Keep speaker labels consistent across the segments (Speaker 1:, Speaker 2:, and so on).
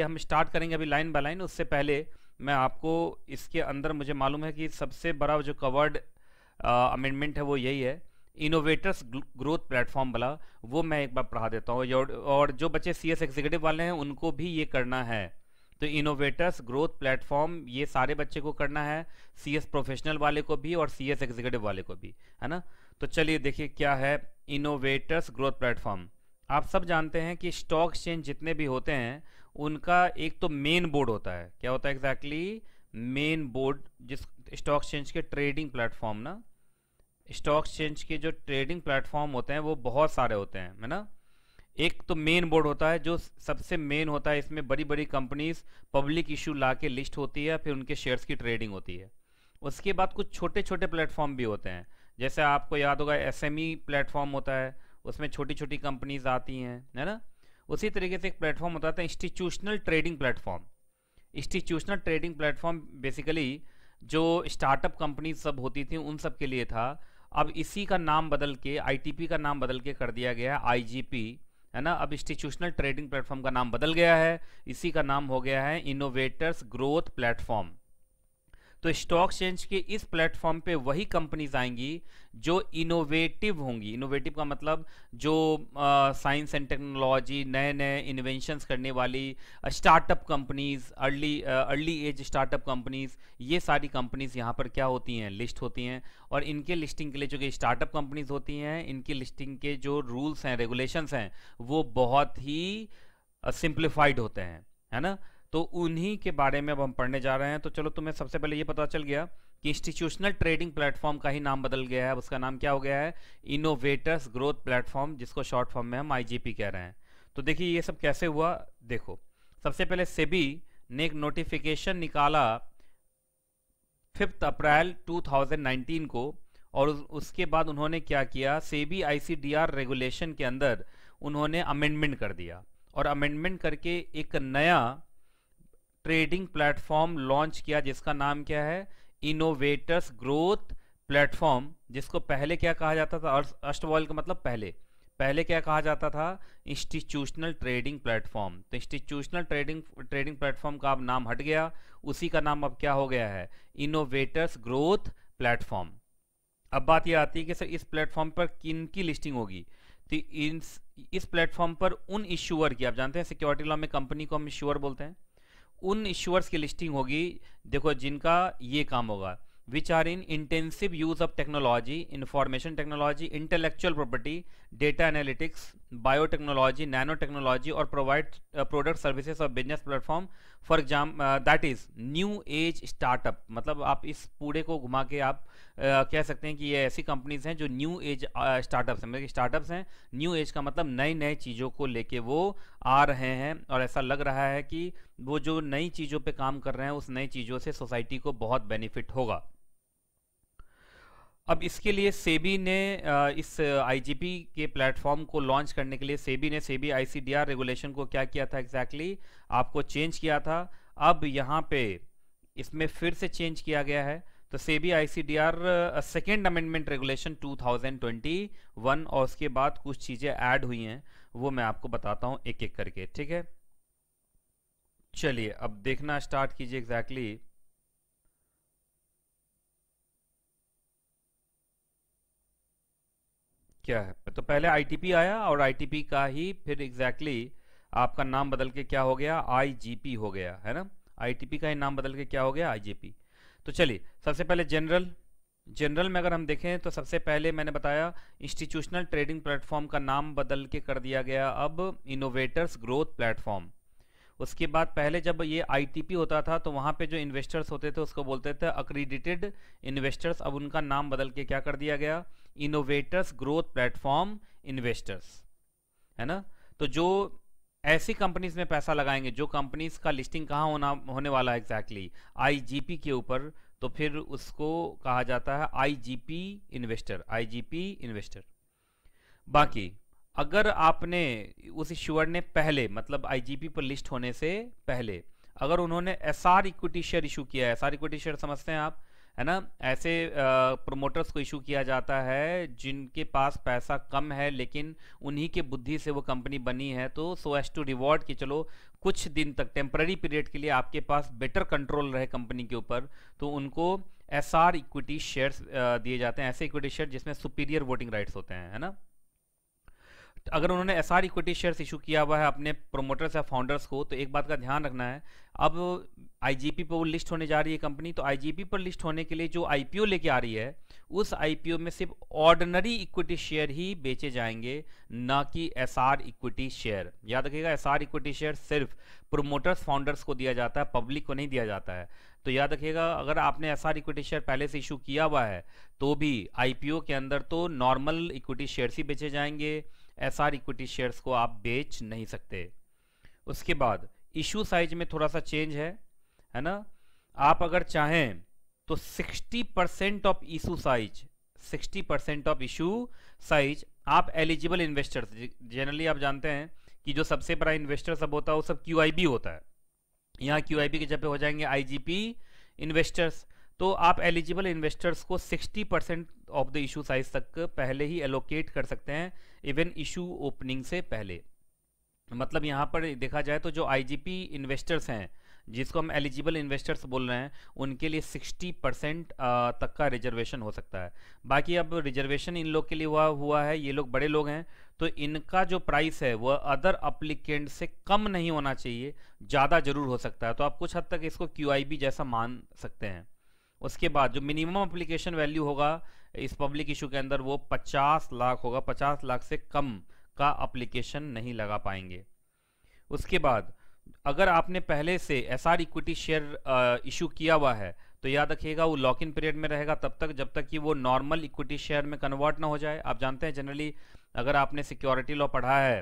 Speaker 1: ये हम स्टार्ट करेंगे अभी लाइन बाय लाइन उससे पहले मैं आपको इसके अंदर मुझे मालूम है कि सबसे बड़ा जो कवर्ड अमेंडमेंट है वो यही है इनोवेटर्स ग्रोथ प्लेटफॉर्म वाला वो मैं एक बार पढ़ा देता हूँ और जो बच्चे सी एस एग्जीक्यूटिव वाले हैं उनको भी ये करना है तो इनोवेटर्स ग्रोथ प्लेटफॉर्म ये सारे बच्चे को करना है सी एस प्रोफेशनल वाले को भी और सी एस एग्जीक्यूटिव वाले को भी है ना तो चलिए देखिए क्या है इनोवेटर्स ग्रोथ प्लेटफॉर्म आप सब जानते हैं कि स्टॉक एक्सचेंज जितने भी होते हैं उनका एक तो मेन बोर्ड होता है क्या होता है एग्जैक्टली मेन बोर्ड जिस स्टॉक एक्सचेंज के ट्रेडिंग प्लेटफॉर्म ना स्टॉक एक्सचेंज के जो ट्रेडिंग प्लेटफॉर्म होते हैं वो बहुत सारे होते हैं है ना एक तो मेन बोर्ड होता है जो सबसे मेन होता है इसमें बड़ी बड़ी कंपनीज पब्लिक इशू ला के लिस्ट होती है फिर उनके शेयर्स की ट्रेडिंग होती है उसके बाद कुछ छोटे छोटे प्लेटफॉर्म भी होते हैं जैसे आपको याद होगा एसएमई प्लेटफॉर्म e होता है उसमें छोटी छोटी कंपनीज आती हैं है ना उसी तरीके से एक प्लेटफॉर्म होता था institutional trading platform institutional trading platform basically जो स्टार्टअप कंपनी सब होती थी उन सब के लिए था अब इसी का नाम बदल के आईटीपी का नाम बदल के कर दिया गया है आईजीपी है ना अब इंस्टीट्यूशनल ट्रेडिंग प्लेटफॉर्म का नाम बदल गया है इसी का नाम हो गया है इनोवेटर्स ग्रोथ प्लेटफॉर्म तो स्टॉक एक्सचेंज के इस प्लेटफॉर्म पे वही कंपनीज आएंगी जो इनोवेटिव होंगी इनोवेटिव का मतलब जो साइंस एंड टेक्नोलॉजी नए नए इन्वेंशंस करने वाली startup companies early early age startup companies ये सारी कंपनीज यहाँ पर क्या होती हैं लिस्ट होती हैं और इनके लिस्टिंग के लिए जो कि स्टार्टअप कंपनीज होती हैं इनकी लिस्टिंग के जो रूल्स हैं रेगुलेशंस हैं वो बहुत ही सिंप्लीफाइड होते हैं है ना तो उन्हीं के बारे में अब हम पढ़ने जा रहे हैं तो चलो तुम्हें सबसे पहले ये पता चल गया कि इंस्टीट्यूशनल ट्रेडिंग प्लेटफॉर्म का ही नाम बदल गया है उसका नाम क्या हो गया है इनोवेटर्स ग्रोथ प्लेटफॉर्म जिसको शॉर्ट फॉर्म में हम आईजीपी कह रहे हैं तो देखिए ये सब कैसे हुआ देखो सबसे पहले सेबी ने एक नोटिफिकेशन निकाला फिफ्थ अप्रैल 2019 को और उसके बाद उन्होंने क्या किया सेबी आईसीडीआर रेगुलेशन के अंदर उन्होंने अमेंडमेंट कर दिया और अमेंडमेंट करके एक नया ट्रेडिंग प्लेटफॉर्म लॉन्च किया जिसका नाम क्या है इनोवेटर्स ग्रोथ प्लेटफॉर्म जिसको पहले क्या कहा जाता था अष्टवॉल का मतलब पहले पहले क्या कहा जाता था इंस्टीट्यूशनल ट्रेडिंग प्लेटफॉर्म तो इंस्टीट्यूशनल ट्रेडिंग ट्रेडिंग प्लेटफॉर्म का अब नाम हट गया उसी का नाम अब क्या हो गया है इनोवेटर्स ग्रोथ प्लेटफॉर्म अब बात यह आती है कि सर इस प्लेटफॉर्म पर किन की लिस्टिंग होगी तो इस इस प्लेटफॉर्म पर उन इश्यूअर की आप जानते हैं सिक्योरिटी लॉ में कंपनी को हम इश्यूअर बोलते हैं उन इश्यूअर्स की लिस्टिंग होगी देखो जिनका ये काम होगा which are in intensive use of technology information technology intellectual property data analytics biotechnology nano technology और प्रोवाइड प्रोडक्ट सर्विसेज और business platform for exam that is new age startup मतलब आप इस पूरे को घुमा के आप uh, कह सकते हैं कि ये ऐसी कंपनीज हैं जो न्यू एज स्टार्टअप्स हैं मतलब स्टार्टअप्स हैं न्यू एज का मतलब नई नई चीज़ों को लेके वो आ रहे हैं और ऐसा लग रहा है कि वो जो नई चीज़ों पे काम कर रहे हैं उस नई चीज़ों से सोसाइटी को बहुत बेनिफिट होगा अब इसके लिए सेबी ने इस आईजीपी के प्लेटफॉर्म को लॉन्च करने के लिए सेबी ने सेबी आईसीडीआर रेगुलेशन को क्या किया था एग्जैक्टली exactly? आपको चेंज किया था अब यहाँ पे इसमें फिर से चेंज किया गया है तो SEBI ICDR second amendment regulation 2021 और उसके बाद कुछ चीज़ें ऐड हुई हैं वो मैं आपको बताता हूँ एक एक करके ठीक है चलिए अब देखना स्टार्ट कीजिए एग्जैक्टली exactly क्या है तो पहले आईटीपी आया और आईटीपी का ही फिर एग्जैक्टली exactly आपका नाम बदल के क्या हो गया आईजीपी हो गया है ना आईटीपी का ही नाम बदल के क्या हो गया आईजीपी तो चलिए सबसे पहले जनरल जनरल में अगर हम देखें तो सबसे पहले मैंने बताया इंस्टीट्यूशनल ट्रेडिंग प्लेटफॉर्म का नाम बदल के कर दिया गया अब इनोवेटर्स ग्रोथ प्लेटफॉर्म उसके बाद पहले जब ये आईटीपी होता था तो वहाँ पे जो इन्वेस्टर्स होते थे उसको बोलते थे अक्रीडिटेड इन्वेस्टर्स अब उनका नाम बदल के क्या कर दिया गया इनोवेटर्स ग्रोथ प्लेटफॉर्म इन्वेस्टर्स है ना तो जो ऐसी कंपनीज में पैसा लगाएंगे जो कंपनीज का लिस्टिंग कहाँ होना होने वाला है एग्जैक्टली आईजीपी के ऊपर तो फिर उसको कहा जाता है आईजीपी इन्वेस्टर आईजीपी इन्वेस्टर बाकी अगर आपने उस इश्यूअर ने पहले मतलब आईजीपी पर लिस्ट होने से पहले अगर उन्होंने एसआर इक्विटी शेयर इशू किया है एसआर इक्विटी शेयर समझते हैं आप है ना ऐसे प्रोमोटर्स को इशू किया जाता है जिनके पास पैसा कम है लेकिन उन्हीं के बुद्धि से वो कंपनी बनी है तो सो एस टू रिवॉर्ड कि चलो कुछ दिन तक टेम्पररी पीरियड के लिए आपके पास बेटर कंट्रोल रहे कंपनी के ऊपर तो उनको एस आर इक्विटी शेयर्स दिए जाते हैं ऐसे इक्विटी शेयर जिसमें सुपीरियर वोटिंग राइट्स होते हैं है ना अगर उन्होंने S R equity shares issue किया हुआ है अपने प्रोमोटर्स या फाउंडर्स को तो एक बात का ध्यान रखना है अब आईजीपी पर वो लिस्ट होने जा रही है कंपनी तो आईजीपी पर लिस्ट होने के लिए जो आईपीओ लेके आ रही है उस आईपीओ में सिर्फ ऑर्डनरी इक्विटी शेयर ही बेचे जाएंगे ना कि एसआर इक्विटी शेयर याद रखिएगा एसआर इक्विटी शेयर सिर्फ प्रोमोटर्स फाउंडर्स को दिया जाता है पब्लिक को नहीं दिया जाता है तो याद रखिएगा अगर आपने एस आर इक्विटी शेयर पहले से इशू किया हुआ है तो भी आईपीओ के अंदर तो नॉर्मल इक्विटी शेयर ही बेचे जाएंगे एस आर इक्विटी शेयर्स को आप बेच नहीं सकते उसके बाद इशू साइज में थोड़ा सा चेंज है है ना आप अगर चाहें तो 60 percent of issue size 60 percent of issue size आप एलिजिबल इन्वेस्टर्स जनरली आप जानते हैं कि जो सबसे बड़ा इन्वेस्टर सब होता है वो सब क्यू होता है यहाँ क्यू के जब हो जाएंगे आई इन्वेस्टर्स तो आप एलिजिबल इन्वेस्टर्स को 60 percent of the issue size तक पहले ही एलोकेट कर सकते हैं इवन इशू ओपनिंग से पहले मतलब यहाँ पर देखा जाए तो जो आईजीपी इन्वेस्टर्स हैं जिसको हम एलिजिबल इन्वेस्टर्स बोल रहे हैं उनके लिए 60 परसेंट तक का रिजर्वेशन हो सकता है बाकी अब रिजर्वेशन इन लोग के लिए हुआ हुआ है ये लोग बड़े लोग हैं तो इनका जो प्राइस है वह अदर अप्लीकेंट से कम नहीं होना चाहिए ज़्यादा जरूर हो सकता है तो आप कुछ हद तक इसको क्यू जैसा मान सकते हैं उसके बाद जो मिनिमम अप्लीकेशन वैल्यू होगा इस पब्लिक इशू के अंदर वो 50 लाख होगा 50 लाख से कम का अप्लीकेशन नहीं लगा पाएंगे उसके बाद अगर आपने पहले से S R equity share issue किया हुआ है तो याद रखिएगा वो लॉक इन पीरियड में रहेगा तब तक जब तक कि वो नॉर्मल इक्विटी शेयर में कन्वर्ट ना हो जाए आप जानते हैं जनरली अगर आपने सिक्योरिटी लॉ पढ़ा है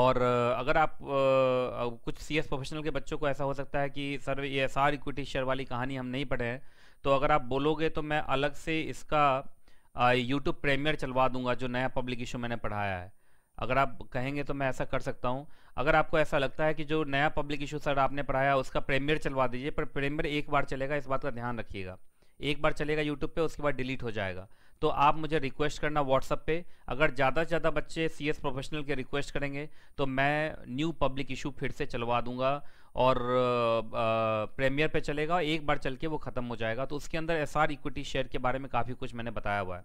Speaker 1: और अगर आप कुछ सी एस प्रोफेशनल के बच्चों को ऐसा हो सकता है कि सर ये सार इक्विटी शेयर वाली कहानी हम नहीं पढ़े हैं तो अगर आप बोलोगे तो मैं अलग से इसका यूट्यूब प्रीमियर चलवा दूंगा जो नया पब्लिक इशू मैंने पढ़ाया है अगर आप कहेंगे तो मैं ऐसा कर सकता हूं अगर आपको ऐसा लगता है कि जो नया पब्लिक इशू सर आपने पढ़ाया उसका प्रीमियर चलवा दीजिए पर प्रीमियर एक बार चलेगा इस बात का ध्यान रखिएगा एक बार चलेगा यूट्यूब पे उसके बाद डिलीट हो जाएगा तो आप मुझे रिक्वेस्ट करना व्हाट्सअप पे अगर ज़्यादा से ज़्यादा बच्चे सी एस प्रोफेशनल के रिक्वेस्ट करेंगे तो मैं न्यू पब्लिक इशू फिर से चलवा दूंगा और प्रीमियर पे चलेगा एक बार चल के वो ख़त्म हो जाएगा तो उसके अंदर एस आर इक्विटी शेयर के बारे में काफ़ी कुछ मैंने बताया हुआ है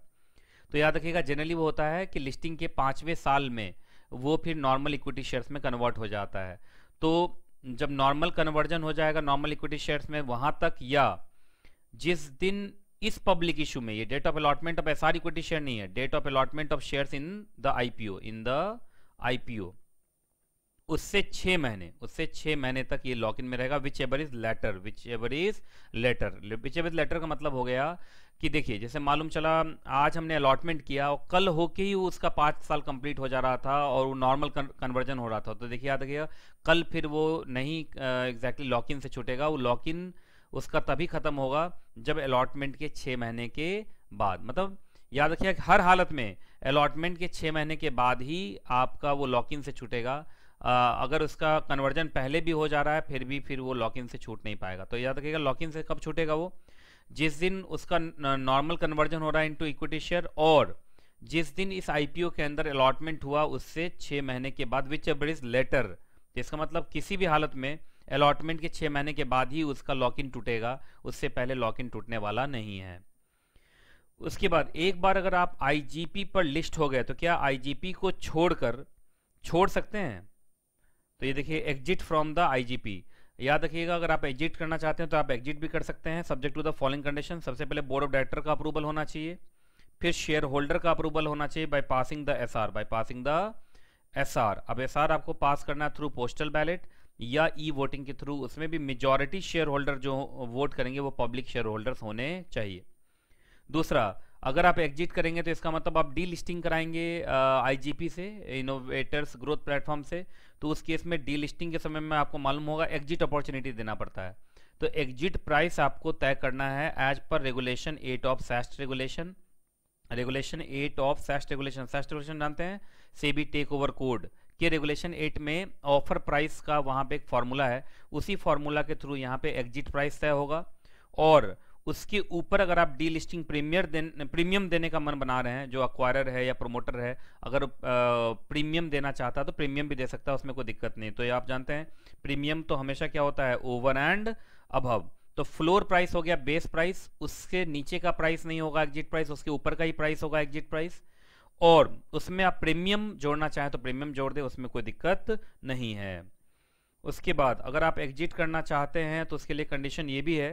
Speaker 1: तो याद रखिएगा जनरली वो होता है कि लिस्टिंग के पाँचवें साल में वो फिर नॉर्मल इक्विटी शेयर्स में कन्वर्ट हो जाता है तो जब नॉर्मल कन्वर्जन हो जाएगा नॉर्मल इक्विटी शेयर्स में वहाँ तक या जिस दिन इस पब्लिक इशू में ये date of allotment of S R equity share नहीं है date of allotment of shares in the IPO in the IPO उससे छह महीने उससे छह महीने तक ये लॉक इन में रहेगा whichever is later whichever is later whichever is later का मतलब हो गया कि देखिए जैसे मालूम चला आज हमने अलॉटमेंट किया और कल होके ही उसका पांच साल कंप्लीट हो जा रहा था और वो नॉर्मल कन्वर्जन हो रहा था तो देखिए याद रखिएगा कल फिर वो नहीं एग्जैक्टली लॉक इन से छूटेगा वो लॉक इन उसका तभी ख़त्म होगा जब अलॉटमेंट के छः महीने के बाद मतलब याद रखिए हर हालत में अलॉटमेंट के छः महीने के बाद ही आपका वो लॉक इन से छूटेगा आ, अगर उसका कन्वर्जन पहले भी हो जा रहा है फिर भी फिर वो लॉक इन से छूट नहीं पाएगा तो याद रखिएगा लॉक इन से कब छूटेगा वो जिस दिन उसका नॉर्मल कन्वर्जन हो रहा है इंटू इक्विटी शेयर और जिस दिन इस आईपीओ के अंदर अलॉटमेंट हुआ उससे छः महीने के बाद विच एवरेज लेटर इसका मतलब किसी भी हालत में अलॉटमेंट के छः महीने के बाद ही उसका लॉक इन टूटेगा उससे पहले लॉक इन टूटने वाला नहीं है उसके बाद एक बार अगर आप आईजीपी पर लिस्ट हो गए तो क्या आईजीपी को छोड़कर छोड़ सकते हैं तो ये देखिए एग्जिट फ्रॉम द आईजीपी याद रखिएगा अगर आप एग्जिट करना चाहते हैं तो आप एग्जिट भी कर सकते हैं subject to the following condition सबसे पहले बोर्ड ऑफ डायरेक्टर का अप्रूवल होना चाहिए फिर शेयर होल्डर का अप्रूवल होना चाहिए by passing the S R by passing the S R अब एस आर आपको पास करना है थ्रू पोस्टल बैलेट या ई वोटिंग के थ्रू उसमें भी मेजॉरिटी शेयर होल्डर जो वोट करेंगे वो पब्लिक शेयर होल्डर्स होने चाहिए दूसरा अगर आप एग्जिट करेंगे तो इसका मतलब आप डीलिस्टिंग कराएंगे आईजीपी से इनोवेटर्स ग्रोथ प्लेटफॉर्म से तो उस केस में डीलिस्टिंग के समय में आपको मालूम होगा एग्जिट अपॉर्चुनिटी देना पड़ता है तो एग्जिट प्राइस आपको तय करना है as per regulation eight of SAST regulation regulation eight of SAST regulation SAST regulation जानते हैं सेबी टेक ओवर कोड कि रेगुलेशन एट में ऑफर प्राइस का वहाँ पे एक फार्मूला है उसी फार्मूला के थ्रू यहाँ पे एग्जिट प्राइस तय होगा और उसके ऊपर अगर आप delisting premier then premium देने का मन बना रहे हैं जो अक्वायर है या प्रोमोटर है अगर प्रीमियम देना चाहता है तो प्रीमियम भी दे सकता है उसमें कोई दिक्कत नहीं तो ये आप जानते हैं प्रीमियम तो हमेशा क्या होता है ओवर एंड अभव तो फ्लोर प्राइस हो गया बेस प्राइस उसके नीचे का प्राइस नहीं होगा एग्जिट प्राइस उसके ऊपर का ही प्राइस होगा एग्जिट प्राइस और उसमें आप प्रीमियम जोड़ना चाहें तो प्रीमियम जोड़ दें उसमें कोई दिक्कत नहीं है उसके बाद अगर आप एग्जिट करना चाहते हैं तो उसके लिए कंडीशन ये भी है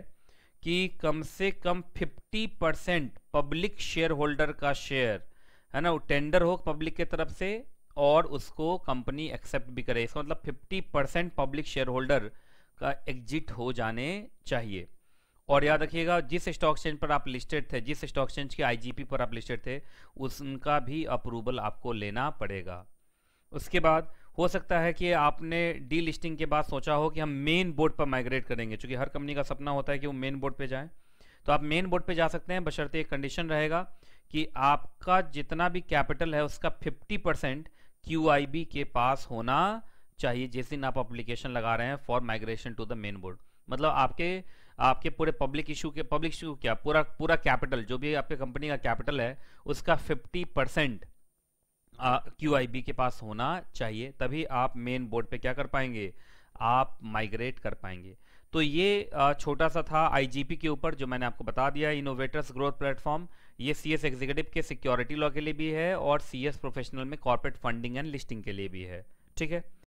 Speaker 1: कि कम से कम 50 परसेंट पब्लिक शेयर होल्डर का शेयर है ना वो टेंडर हो पब्लिक की तरफ से और उसको कंपनी एक्सेप्ट भी करे इसका मतलब 50 परसेंट पब्लिक शेयर होल्डर का एग्जिट हो जाने चाहिए और याद रखिएगा जिस स्टॉक एक्सचेंज पर आप लिस्टेड थे जिस स्टॉक एक्सचेंज के आईजीपी पर आप लिस्टेड थे उसका भी अप्रूवल आपको लेना पड़ेगा उसके बाद हो सकता है कि आपने डी लिस्टिंग के बाद सोचा हो कि हम मेन बोर्ड पर माइग्रेट करेंगे क्योंकि हर कंपनी का सपना होता है कि वो मेन बोर्ड पर जाए तो आप मेन बोर्ड पर जा सकते हैं बशर्ते एक कंडीशन रहेगा कि आपका जितना भी कैपिटल है उसका फिफ्टी परसेंट क्यू के पास होना चाहिए जिस दिन आप अप्लीकेशन लगा रहे हैं for migration to the main board मतलब आपके आपके पूरे पब्लिक इशू के पब्लिक इशू क्या पूरा पूरा कैपिटल जो भी आपके कंपनी का कैपिटल है उसका 50 परसेंट क्यू के पास होना चाहिए तभी आप मेन बोर्ड पे क्या कर पाएंगे आप माइग्रेट कर पाएंगे तो ये छोटा सा था आईजीपी के ऊपर जो मैंने आपको बता दिया इनोवेटर्स ग्रोथ प्लेटफॉर्म ये सीएस एग्जीक्यूटिव के सिक्योरिटी लॉ के लिए भी है और सीएस प्रोफेशनल में कॉर्पोरेट फंडिंग एंड लिस्टिंग के लिए भी है ठीक है